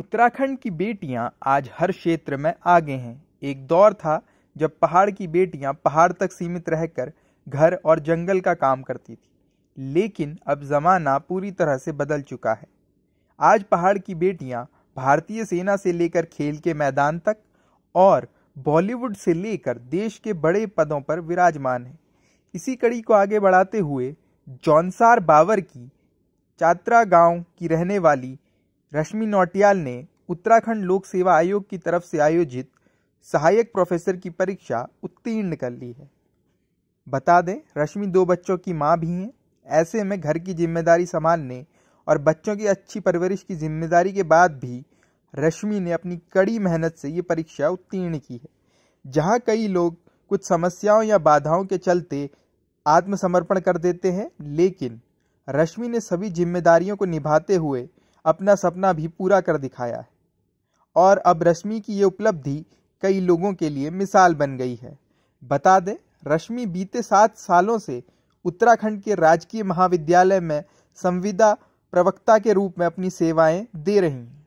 उत्तराखंड की बेटियां आज हर क्षेत्र में आगे हैं एक दौर था जब पहाड़ की बेटियां पहाड़ तक सीमित रहकर घर और जंगल का काम करती थी लेकिन अब ज़माना पूरी तरह से बदल चुका है आज पहाड़ की बेटियां भारतीय सेना से लेकर खेल के मैदान तक और बॉलीवुड से लेकर देश के बड़े पदों पर विराजमान है इसी कड़ी को आगे बढ़ाते हुए जौनसार बावर की चात्रा गांव की रहने वाली रश्मि नौटियाल ने उत्तराखंड लोक सेवा आयोग की तरफ से आयोजित सहायक प्रोफेसर की परीक्षा उत्तीर्ण कर ली है बता दें रश्मि दो बच्चों की माँ भी हैं ऐसे में घर की जिम्मेदारी संभालने और बच्चों की अच्छी परवरिश की जिम्मेदारी के बाद भी रश्मि ने अपनी कड़ी मेहनत से ये परीक्षा उत्तीर्ण की है जहाँ कई लोग कुछ समस्याओं या बाधाओं के चलते आत्मसमर्पण कर देते हैं लेकिन रश्मि ने सभी जिम्मेदारियों को निभाते हुए अपना सपना भी पूरा कर दिखाया है और अब रश्मि की ये उपलब्धि कई लोगों के लिए मिसाल बन गई है बता दें रश्मि बीते सात सालों से उत्तराखंड के राजकीय महाविद्यालय में संविदा प्रवक्ता के रूप में अपनी सेवाएं दे रही हैं